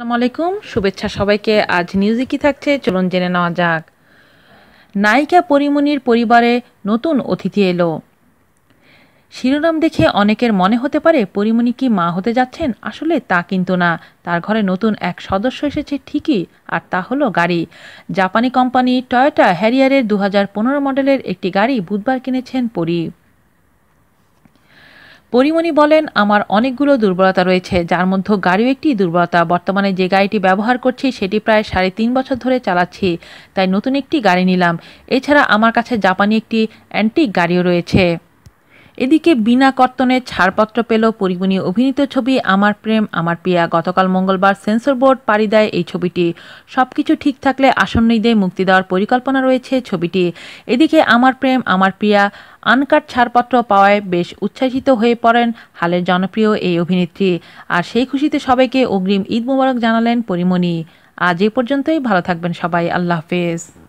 আসসালামু আলাইকুম শুভেচ্ছা সবাইকে আজ নিউজে কি থাকছে চলুন জেনে নেওয়া যাক নায়িকা পরিমণির পরিবারে নতুন অতিথি এলো শিরোনাম দেখে অনেকের মনে হতে পারে পরিমণি কি মা হতে যাচ্ছেন আসলে তা কিন্তু না তার ঘরে নতুন এক সদস্য এসেছে ঠিকই আর তা হলো গাড়ি জাপানি কোম্পানি টয়োটা হ্যারিয়ারের দু মডেলের একটি গাড়ি বুধবার কিনেছেন পরী পরিমণি বলেন আমার অনেকগুলো দুর্বলতা রয়েছে যার মধ্যে গাড়িও একটি দুর্বলতা বর্তমানে যে গাড়িটি ব্যবহার করছি সেটি প্রায় সাড়ে তিন বছর ধরে চালাচ্ছি তাই নতুন একটি গাড়ি নিলাম এছাড়া আমার কাছে জাপানি একটি অ্যান্টিক গাড়িও রয়েছে এদিকে বিনা কর্তনে ছাড়পত্র পেল পরিমণি অভিনীত ছবি আমার প্রেম আমার প্রিয়া গতকাল মঙ্গলবার সেন্সর বোর্ড পাড়ি দেয় এই ছবিটি সবকিছু ঠিক থাকলে আসন্ন ঈদে মুক্তি দেওয়ার পরিকল্পনা রয়েছে ছবিটি এদিকে আমার প্রেম আমার প্রিয়া আনকাট ছাড়পত্র পাওয়ায় বেশ উচ্ছ্বাসিত হয়ে পড়েন হালের জনপ্রিয় এই অভিনেত্রী আর সেই খুশিতে সবাইকে অগ্রিম ঈদ মোবারক জানালেন পরিমণি আজ এ পর্যন্তই ভালো থাকবেন সবাই আল্লাহ হাফেজ